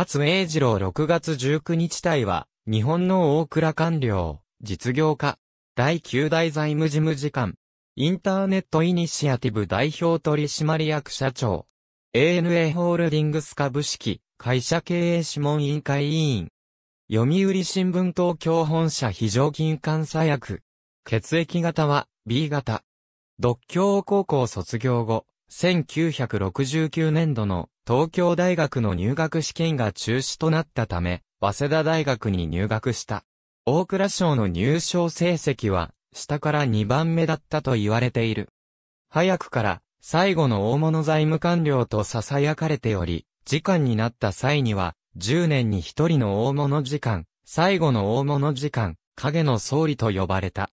勝栄次郎6月19日隊は、日本の大倉官僚、実業家、第9代財務事務次官、インターネットイニシアティブ代表取締役社長、ANA ホールディングス株式、会社経営諮問委員会委員、読売新聞東京本社非常勤監査役、血液型は B 型、独協高校卒業後、1969年度の東京大学の入学試験が中止となったため、早稲田大学に入学した。大蔵省の入賞成績は、下から2番目だったと言われている。早くから、最後の大物財務官僚と囁かれており、時間になった際には、10年に一人の大物時間、最後の大物時間、影の総理と呼ばれた。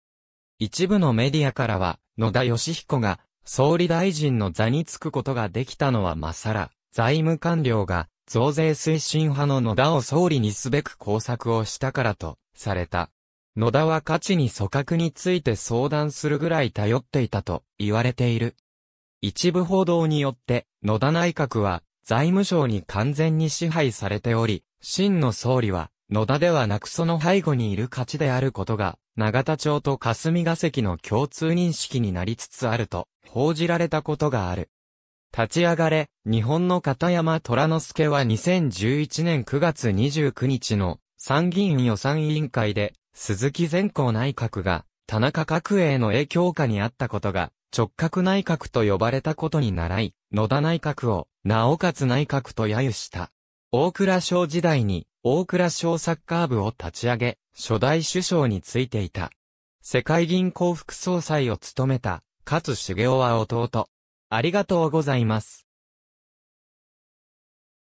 一部のメディアからは、野田義彦が、総理大臣の座に就くことができたのはまさら、財務官僚が増税推進派の野田を総理にすべく工作をしたからと、された。野田は価値に組閣について相談するぐらい頼っていたと言われている。一部報道によって、野田内閣は財務省に完全に支配されており、真の総理は野田ではなくその背後にいる価値であることが、永田町と霞が関の共通認識になりつつあると報じられたことがある。立ち上がれ、日本の片山虎之助は2011年9月29日の参議院予算委員会で、鈴木善光内閣が田中角栄の影響下にあったことが直角内閣と呼ばれたことに習い、野田内閣を、なおかつ内閣と揶揄した。大倉省時代に、大倉省サッカー部を立ち上げ、初代首相についていた。世界銀行副総裁を務めた、勝茂雄は弟。ありがとうございます。